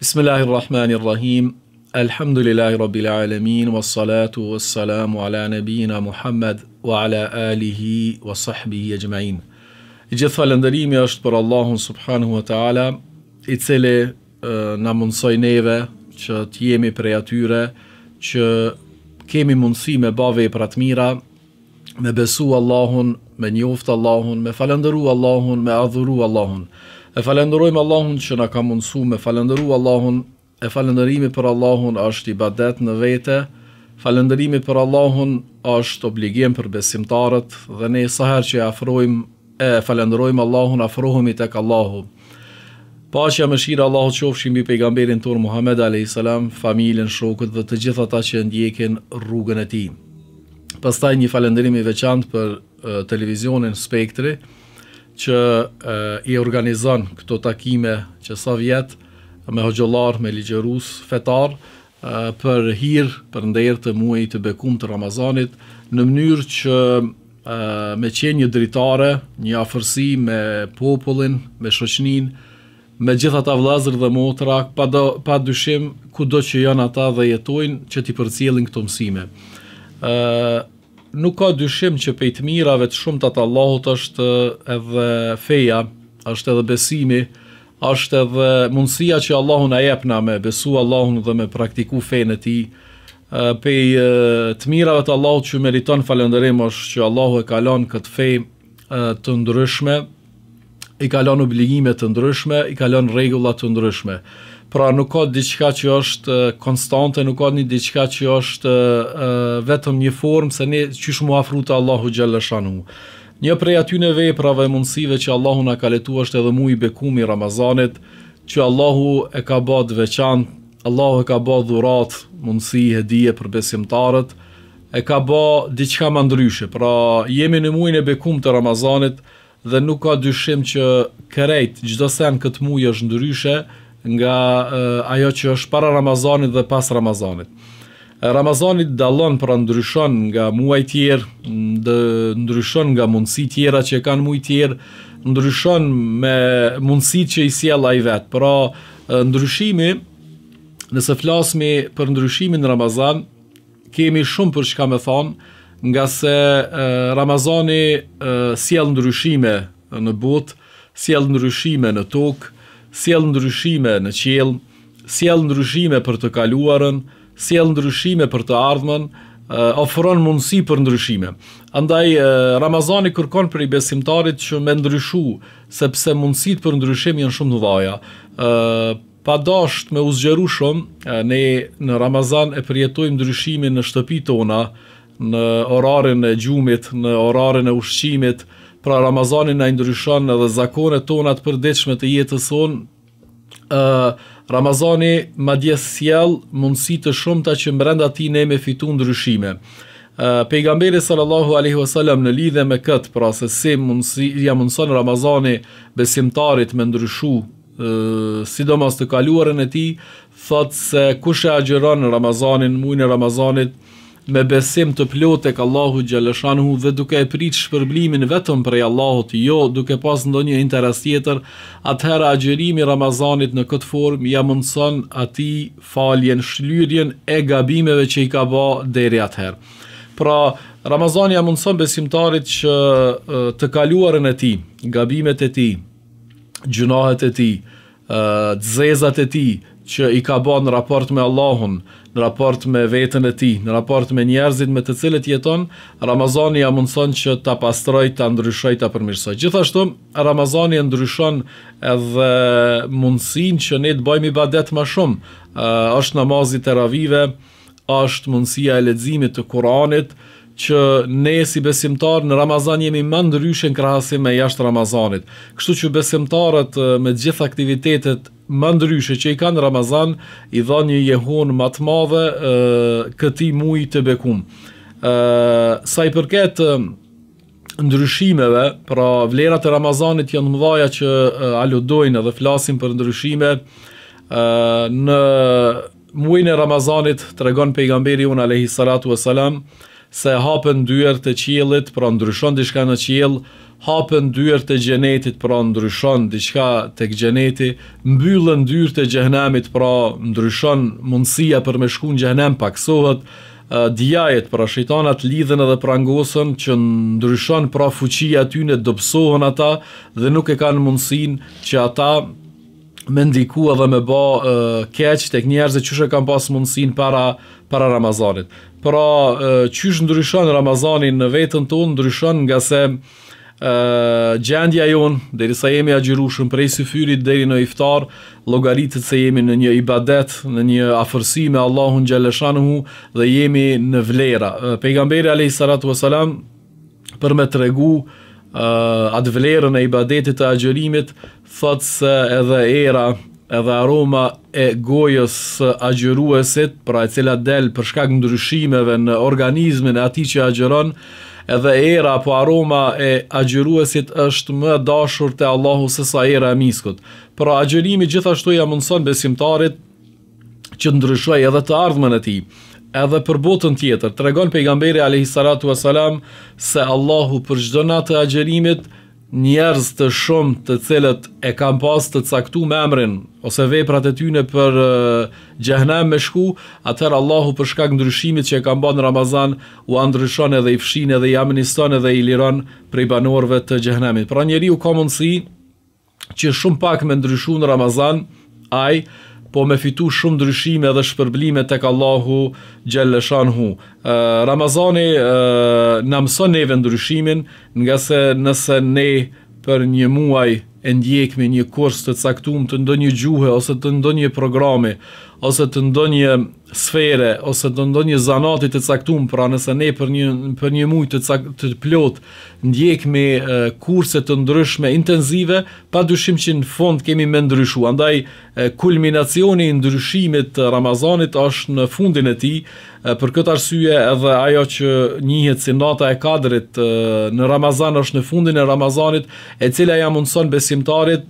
Bismillahirrahmanirrahim. Alhamdulillahi rabbil alamin was salatu was salam ala nabina Muhammad wa ala alihi wa sahbihi ajma'in. Gjithë falënderimi është për Allahun subhanahu wa ta'ala, i cili na mundsoi neve që të jemi prej atyre që kemi mundësi me bëj vepra të mira, me besu Allahun, me njoft Allahun, me falëndëru Allahun, me adhuru Allahun. E falenderojmë Allahun që na ka mundësu me falenderu Allahun, e falenderimi për Allahun është i badet në vete, falenderimi për Allahun është obligim për besimtarët dhe ne herë që e afrojmë, e falënderojmë Allahun, afrohëm i tek Allahu. Pashja më shira Allahut qofshi mbi pejgamberin tur Muhammed a.s. familjen, shokët dhe të gjitha ta që ndjekin rrugën e ti. Pastaj një falenderimi veçant për televizionin Spektri, që e, i organizon këto takime që sa vjet me hoxhollar, me ligjërus fetar e, për hir, për nder të muajit të bekuar të Ramazanit në mënyrë që e, me qenë një dritare, një afërsi me popullin, me shoqënin, me gjithë ata vëllezër dhe motra, pa do, pa dyshim kudo që janë ata dhe jetojnë që ti përcjellin këto mësime. ë Nuk ka dyshim që pej të mirave të shumë të Allahut është edhe feja, është edhe besimi, është edhe mundësia që Allahun a jepna me besu Allahun dhe me praktiku fejnë e ti, pej të mirave të Allahut që meriton falenderim është që Allahu e kalon këtë fej të ndryshme i ka lënë obligime të ndryshme, i ka lënë rregulla të ndryshme. Pra nuk ka diçka që është konstante, nuk ka një diçka që është vetëm një formë se ne qysh mu afrota Allahu Gjellëshanu. Një prej aty në veprave mundësive që Allahu na ka letuar është edhe mu i bekumi Ramazanit, që Allahu e ka bat veçan, Allahu e ka bërë dhurat, mundësi, hedije për besimtarët, e ka bat diçka më ndryshe. Pra jemi në mujnë e bekum të Ramazanit, dhe nuk ka dyshim që kërejt gjdo sen këtë muj është ndryshe nga ajo që është para Ramazanit dhe pas Ramazanit. Ramazanit dalon pra ndryshon nga muaj tjerë, ndryshon nga mundësi tjera që kanë muaj tjerë, ndryshon me mundësi që i siel a i vetë. Pra ndryshimi, nëse flasmi për ndryshimin në Ramazan, kemi shumë për shka me thonë, nga se e, Ramazani sjell ndryshime në botë, sjell ndryshime në tokë, sjell ndryshime në qiell, sjell ndryshime për të kaluarën, sjell ndryshime për të ardhmen, ofron mundësi për ndryshime. Andaj Ramazani kërkon për i besimtarit që me ndryshu, sepse mundësit për ndryshim janë shumë të vaja. ë Pa dasht me uzgjeru zgjeru shumë, ne në Ramazan e përjetojmë ndryshimin në shtëpi tona, në orarin e gjumit, në orarin e ushqimit, pra Ramazani në ndryshon edhe zakonet tonat për deqme të jetës onë, uh, Ramazani ma dje sjell mundësi të shumta që mbrenda ti ne me fitu ndryshime. Uh, pejgamberi sallallahu alaihi wasallam në lidhje me këtë, pra se si mundësi ja mundson Ramazani besimtarit me ndryshu uh, sidomos të kaluarën e tij, thotë se kush e agjeron Ramazanin, muajin e Ramazanit, me besim të plotë tek Allahu xhaleshanu dhe duke e prit shpërblimin vetëm për Allahut, jo duke pas ndonjë interes tjetër, atëherë agjerimi i Ramazanit në këtë formë ja mundson atij faljen, shlyerjen e gabimeve që i ka bërë deri atëherë. Pra Ramazani ja mundson besimtarit që të kaluarën e tij, gabimet e tij, gjunahet e tij, të zezat e tij, që i ka bën në raport me Allahun, në raport me veten e tij, në raport me njerëzit me të cilët jeton, Ramazani ia ja mundson që ta pastroj, ta ndryshoj, ta përmirësoj. Gjithashtu, Ramazani e ndryshon edhe mundësin që ne të bëjmë ibadet më shumë. është namazit e ravive, është mundësia e leximit të Kuranit, që ne si besimtarë në Ramazan jemi më ndryshe në krahasim me jashtë Ramazanit. Kështu që besimtarët me gjithë aktivitetet më ndryshe që i kanë Ramazan, i dha një jehun më të madhe këti muj të bekum. Sa i përket ndryshimeve, pra vlerat e Ramazanit janë më dhaja që aludojnë dhe flasim për ndryshime në muj në Ramazanit të regon pejgamberi unë a.s. në se hapën dyer të qiellit, pra ndryshon diçka në qiell, hapën dyer të xhenetit, pra ndryshon diçka tek xheneti, mbyllën dyer të gjenemit, pra ndryshon mundësia për me shkuar në xhenem paksohet djajet pra shejtanat lidhen edhe prangosën që ndryshon pra fuqia e tyre dobësohen ata dhe nuk e kanë mundësin që ata me ndiku edhe me ba uh, keq tek njerëz që shë kam pas mundësin para, para Ramazanit. Pra, uh, qysh ndryshon Ramazanin në vetën tonë, ndryshon nga se uh, gjendja jonë, deri sa jemi agjirushën prej syfyrit deri në iftar, logaritët se jemi në një ibadet, në një afërsi me Allahun hu, dhe jemi në vlera. Uh, Pejgamberi Alehi për me tregu regu uh, atë vlerën e ibadetit të agjërimit, thotë se edhe era edhe aroma e gojës agjëruesit, pra e cila del për shkak ndryshimeve në organizmin e ati që agjëron, edhe era po aroma e agjëruesit është më dashur të Allahu sësa era e miskut. Pra agjërimi gjithashtu ja mundëson besimtarit që ndryshoj edhe të ardhmen e ti, edhe për botën tjetër, të regon pejgamberi Alehi Saratu e se Allahu për gjdo na të agjerimit, njerëz të shumë të cilët e kam pas të caktu me emrin, ose veprat e tyne për gjehnem me shku, atër Allahu për shkak ndryshimit që e kam banë Ramazan, u andryshon edhe i fshin edhe i amniston edhe i liron prej banorve të gjehnemit. Pra njeri u ka mundësi që shumë pak me ndryshu në Ramazan, ajë, po me fitu shumë ndryshime dhe shpërblime tek Allahu gjellëshan hu. Ramazani në mëson neve ndryshimin, nga se nëse ne për një muaj e ndjekme një kurs të caktum të ndonjë gjuhe, ose të ndonjë programe, ose të ndonjë sfere ose do ndonjë zanati të caktuar pra nëse ne për një për një muaj të cak, të plot ndjekme kurse të ndryshme intensive padyshim që në fond kemi më ndryshuar andaj kulminacioni i ndryshimit të Ramazanit është në fundin e tij për këtë arsye edhe ajo që njihet si nata e kadrit në Ramazan është në fundin e Ramazanit e cila ja mundson besimtarit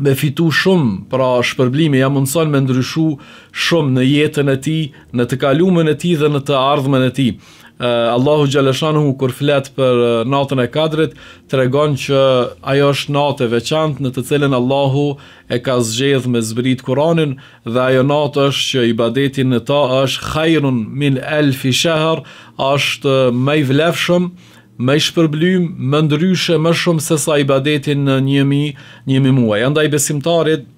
me fitu shumë, pra shpërblimi, ja mundëson me ndryshu shumë në jetën e ti, në të kalumën e ti dhe në të ardhmen e ti. Allahu Gjeleshanu kur flet për natën e kadrit të regon që ajo është natë e veçant në të cilin Allahu e ka zgjedh me zbrit kuranin dhe ajo natë është që i badetin në ta është khajrun min elfi shahar është me i vlefshëm me shpërblym, me ndryshe, më shumë se sa i badetin në njëmi, muaj. Andaj besimtarit,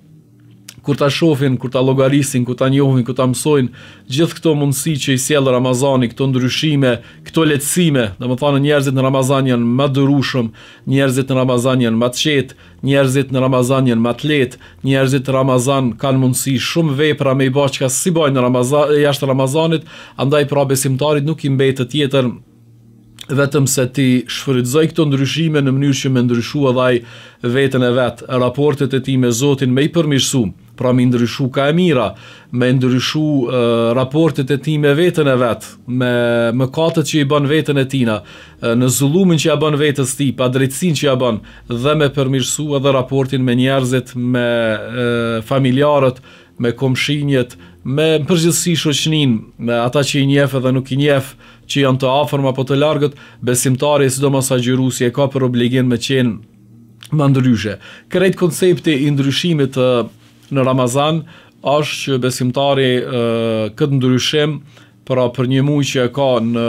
kur ta shofin, kur ta logarisin, kur ta njohin, kur ta mësojnë, gjithë këto mundësi që i sjellë Ramazani, këto ndryshime, këto letësime, dhe më njerëzit në Ramazan janë më durushëm, njerëzit në Ramazan janë më të qetë, njerëzit në Ramazan janë më të letë, njerëzit në Ramazan kanë mundësi shumë vepra me i bashka si bajnë në Ramazan, jashtë Ramazanit, andaj pra besimtarit nuk i mbetë të tjetër, vetëm se ti shfrytëzoj këto ndryshime në mënyrë që më ndryshua dhaj veten e vet, raportet e ti me Zotin më i përmirësuam, pra me ndryshu ka e mira, më ndryshu uh, raportet e ti me veten e vet, me katët që i bën veten e tina, uh, në zullumin që ja bën vetës ti, pa drejtsinë që ja bën, dhe më përmirësua edhe raportin me njerëzit, me uh, familjarët, me komshinjet, me përgjithësi shoqnin, me ata që i njeh edhe nuk i njeh, që janë të afërm apo të largët, besimtari si mas agjërusi e ka për obligin me qenë më ndryshe. Kërejt koncepti i ndryshimit në Ramazan është që besimtari këtë ndryshim pra për një mujë që e ka në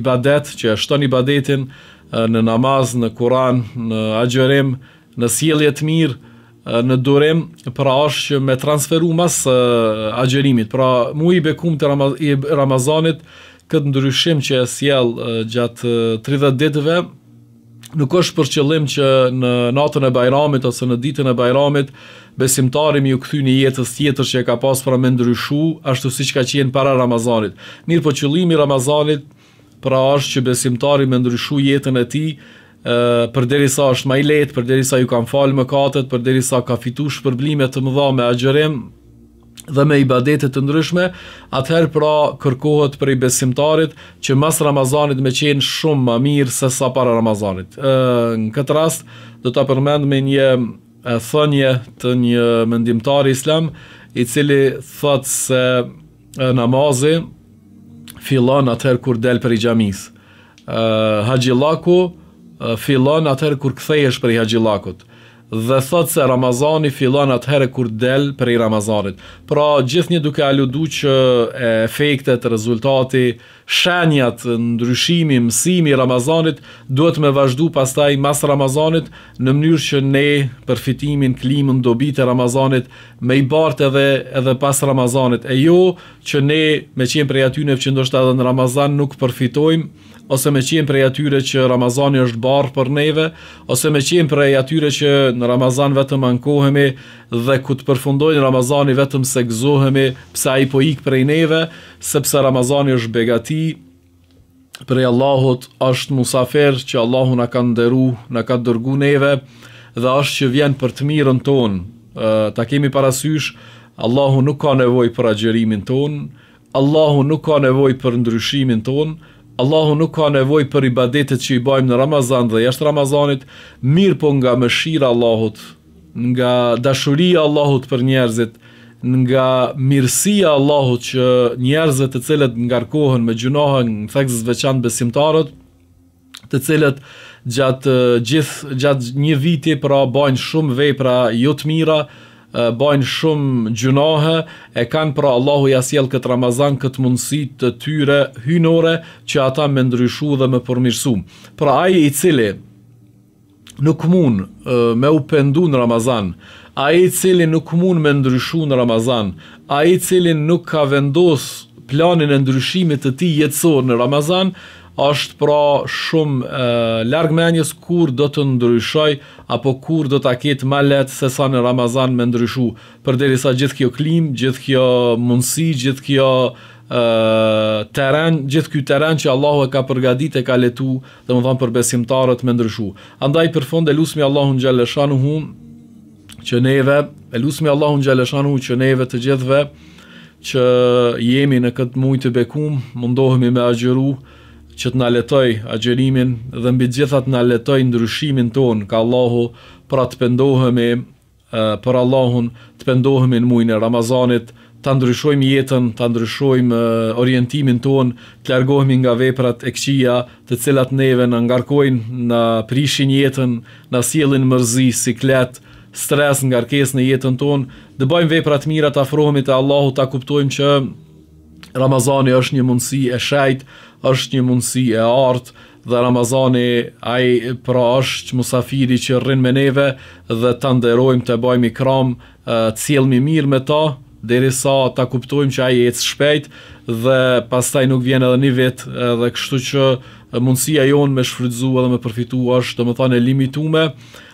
ibadet, që e shton ibadetin, në namaz, në kuran, në agjërim, në të mirë, në durim, pra është që me transferu mas agjerimit. Pra mu i bekum të Ramazanit, këtë ndryshim që e sjell gjatë 30 ditëve nuk është për qëllim që në natën e bajramit ose në ditën e bajramit besimtari mi u kthy në jetës tjetër që e ka pas pra me ndryshu ashtu siç ka qenë para Ramazanit. Mirë po qëllimi i Ramazanit pra është që besimtari me ndryshu jetën e tij për sa është më i letë, për deri sa ju kam falë më katët, për sa ka fitu shpërblimet të më dha me agjërim, dhe me ibadetet të ndryshme, atëherë pra kërkohet për i besimtarit që mas Ramazanit me qenë shumë më mirë se sa para Ramazanit. Në këtë rast, do të përmend me një thënje të një mendimtari islam, i cili thëtë se namazi fillon atëherë kur del për i gjamis. Hajjilaku fillon atëherë kur kthejesh për i hajjilakut dhe thot se Ramazani fillon atëherë kur del për i Ramazanit. Pra gjithë një duke aludu që efektet, rezultati, shenjat, ndryshimi, mësimi i Ramazanit duhet me vazhdu pastaj mas Ramazanit në mënyrë që ne përfitimin, klimën, dobit e Ramazanit me i bartë edhe, edhe pas Ramazanit. E jo që ne me qenë prej aty në fëqëndoshtë edhe në Ramazan nuk përfitojmë, ose me qenë prej atyre që Ramazani është barë për neve, ose me qenë prej atyre që në Ramazan vetëm ankohemi dhe ku të përfundojnë Ramazani vetëm se gëzohemi pse a i po ikë prej neve, sepse Ramazani është begati, prej Allahut është musafer që Allahu në ka ndëru, në ka dërgu neve, dhe është që vjen për të mirën tonë, ta kemi parasysh, Allahu nuk ka nevoj për agjerimin tonë, Allahu nuk ka nevoj për ndryshimin tonë, Allahu nuk ka nevoj për ibadetet që i bajmë në Ramazan dhe jashtë Ramazanit, mirë po nga mëshira Allahut, nga dashuria Allahut për njerëzit, nga mirësia Allahut që njerëzit të cilët ngarkohen me gjunohën në thekës veçan besimtarët, të cilët gjatë, eh, gjith, gjatë një viti pra bajnë shumë vej pra jutë jo mira, bajnë shumë gjunahe, e kanë pra Allahu jasjel këtë Ramazan këtë mundësit të tyre hynore që ata me ndryshu dhe me përmirësu. Pra aje i cili nuk mund me u pendu në Ramazan, aje i cili nuk mund me ndryshu në Ramazan, aje i cili nuk ka vendosë planin e ndryshimit të ti jetësor në Ramazan, është pra shumë largë menjës kur do të ndryshoj, apo kur do të aketë ma letë se sa në Ramazan me ndryshu, për deri sa gjithë kjo klim, gjithë kjo mundësi, gjithë kjo teren, gjithë kjo teren që Allahu e ka përgadit e ka letu dhe më thamë për besimtarët me ndryshu. Andaj për fond e lusmi Allahun Gjeleshanu që neve, e lusmi Allahun Gjeleshanu që neve të gjithve, që jemi në këtë muj të bekum, mundohemi me agjeru, mundohemi me agjeru, që të naletoj agjerimin dhe mbi gjitha t'na naletoj ndryshimin ton ka Allahu pra të pëndohemi, për Allahun të pendohemi në mujnë e Ramazanit të ndryshojmë jetën, të ndryshojmë orientimin ton, të largohemi nga veprat e këqia të cilat neve në ngarkojnë në prishin jetën, në sielin mërzi, si klet, stres, ngarkes në jetën ton, dhe bëjmë veprat mira të afrohemi të Allahu, të kuptojmë që Ramazani është një mundësi e shajt, është një mundësi e artë, dhe Ramazani ai pra është musafiri që rrin me neve dhe të nderojmë të bajmë i kramë cilëmi mirë me ta, deri ta kuptojmë që ai jetë shpejt dhe pastaj nuk vjen edhe një vit dhe kështu që mundësia jonë me shfrydzu edhe me përfitu është të më thane limitume.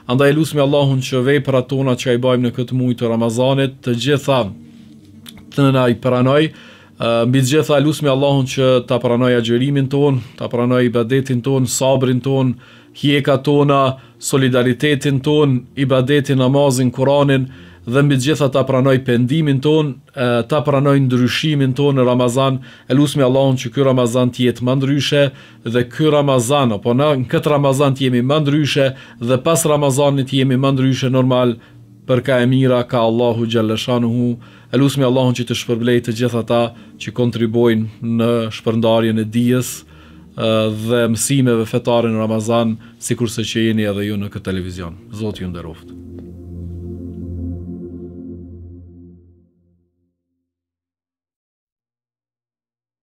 Andaj lusë me Allahun që vej për atona që ai bajmë në këtë mujtë të Ramazanit, të gjitha të nëna i pranoj, mbi të gjitha Allahun që ta pranoj agjërimin ton, ta pranoj ibadetin ton, sabrin ton, hjeka tona, solidaritetin ton, ibadetin, namazin, kuranin, dhe mbi të gjitha ta pranoj pendimin ton, ta pranoj ndryshimin ton në Ramazan, e lusmi Allahun që ky Ramazan të jetë më ndryshe dhe ky Ramazan, apo në këtë Ramazan të jemi më ndryshe dhe pas Ramazanit jemi më ndryshe normal për ka e mira ka Allahu xhallashanuhu. E lusmi Allahun që të shpërblej të gjitha ta që kontribojnë në shpërndarjen e dijes dhe mësimeve fetare në Ramazan, si kurse që jeni edhe ju në këtë televizion. Zotë ju ndëroftë.